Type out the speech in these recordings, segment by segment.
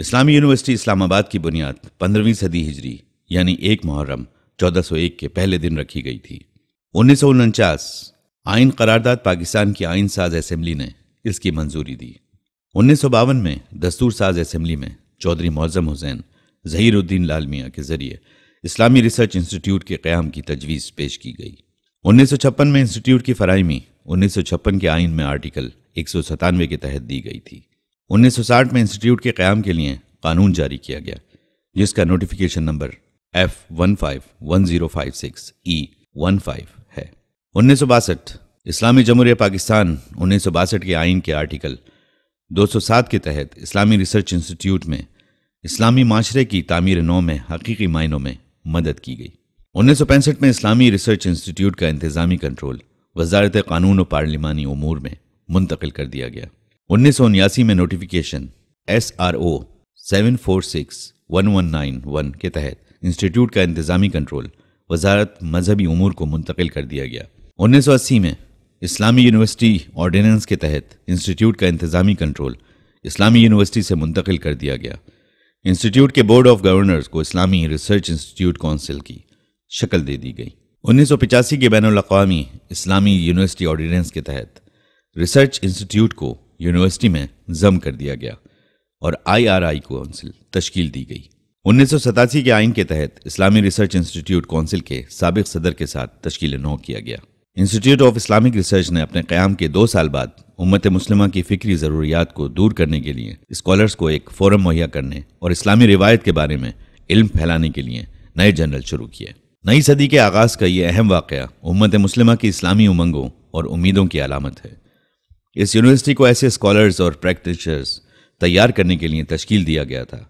इस्लामी university Islamabad की बुनियाद पंद्रहवीं सदी हिजरी यानी एक मुहर्रम 1401 के पहले दिन रखी गई थी उन्नीस आइन करारदाद पाकिस्तान की आइन साज असम्बली ने इसकी मंजूरी दी उन्नीस में दस्तूर साज असम्बली में चौधरी मौजम हुसैन जहीरुद्दीन लाल मियाँ के ज़रिए इस्लामी रिसर्च इंस्टीट्यूट के क़्याम की तजवीज़ पेश की गई उन्नीस में इंस्टीट्यूट की फरहमी उन्नीस के आइन में आर्टिकल एक के तहत दी गई थी साठ में इंस्टीट्यूट के क्याम के लिए कानून जारी किया गया जिसका notification number F one five one zero five six E one five है उन्नीस इस्लामी जमहूरिया पाकिस्तान उन्नीस के आइन के आर्टिकल दो सौ सात के तहत इस्लामी रिसर्च इंस्टीट्यूट में इस्लामी माशरे की तामीर नौ में हकीकी मायनों में मदद की गई उन्नीस सौ पैंसठ में इस्लामी रिसर्च इंस्टीट्यूट का इंतजामी कंट्रोल वजारत कानून और पार्लिमानी अमूर में मुंतकिल कर दिया गया उन्नीस में notification S R O seven four six one one nine one के तहत इंस्टीट्यूट का इंतजामी कंट्रोल वजारत मजहबी उमूर को मुंतकिल कर दिया गया 1980 में इस्लामी यूनिवर्सिटी ऑर्डिनेंस के तहत इंस्टीट्यूट का इंतजामी कंट्रोल इस्लामी यूनिवर्सिटी से मुंतकिल कर दिया गया इंस्टीट्यूट के बोर्ड ऑफ गवर्नर्स को इस्लामी रिसर्च इंस्टीट्यूट काउंसिल की शक्ल दे दी गई 1985 के बैन अवी इस्लामी यूनिवर्सिटी ऑर्डिनेंस के तहत रिसर्च इंस्टीट्यूट को यूनिवर्सिटी में जम कर दिया गया और आईआरआई काउंसिल तश्कील दी गई उन्नीस के आइन के तहत इस्लामी रिसर्च इंस्टीट्यूट काउंसिल के सबक सदर के साथ तश्कील नौ किया गया इंस्टीट्यूट ऑफ इस्लामिक रिसर्च ने अपने क्याम के दो साल बाद उम्मत मुस्लिमा की फ़िक्री ज़रूरियात को दूर करने के लिए स्कॉलर्स को एक फोरम मुहैया करने और इस्लामी रिवायत के बारे में इल्म फैलाने के लिए नए जर्नल शुरू किए नई सदी के आगाज़ का यह अहम वाक़ उम्मत मुस्लिमा की इस्लामी उमंगों और उम्मीदों की अलामत है इस यूनिवर्सिटी को ऐसे स्कॉलर्स और प्रैक्टिशर्स तैयार करने के लिए तश्कील दिया गया था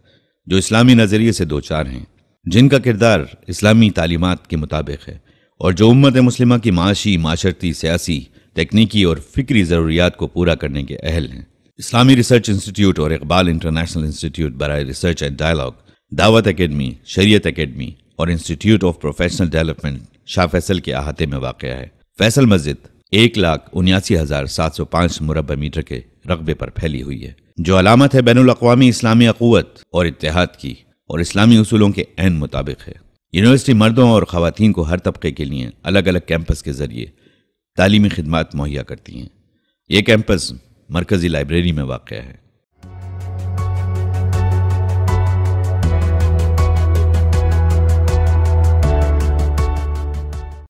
जो इस्लामी नज़रिए से दो चार हैं जिनका किरदार इस्लामी तालीमत के मुताबिक है और जो उम्मत मुस्लिमा की माशी माशरती सियासी तकनीकी और फ़िक्री ज़रूरियात को पूरा करने के अहल हैं इस्लामी रिसर्च इंस्टीट्यूट और इकबाल इंटरनेशनल इंस्टीट्यूट बरए research and dialogue Dawah academy Shariah academy और institute of professional development Shah Faisal के अहाते में वाक़ है फैसल मस्जिद एक लाख उन्यासी हज़ार सात सौ पाँच मुरब मीटर के रकबे पर फैली हुई है जो अलामत है बैन अवी इस्लामी अकूत और इतिहाद की और इस्लामी असूलों के अहम मुताबिक है यूनिवर्सिटी मर्दों और खातन को हर तबके के लिए अलग अलग कैंपस के ज़रिए तालीमी खदमात मुहैया करती हैं ये कैंपस मरकज़ी लाइब्रेरी में वाक़ है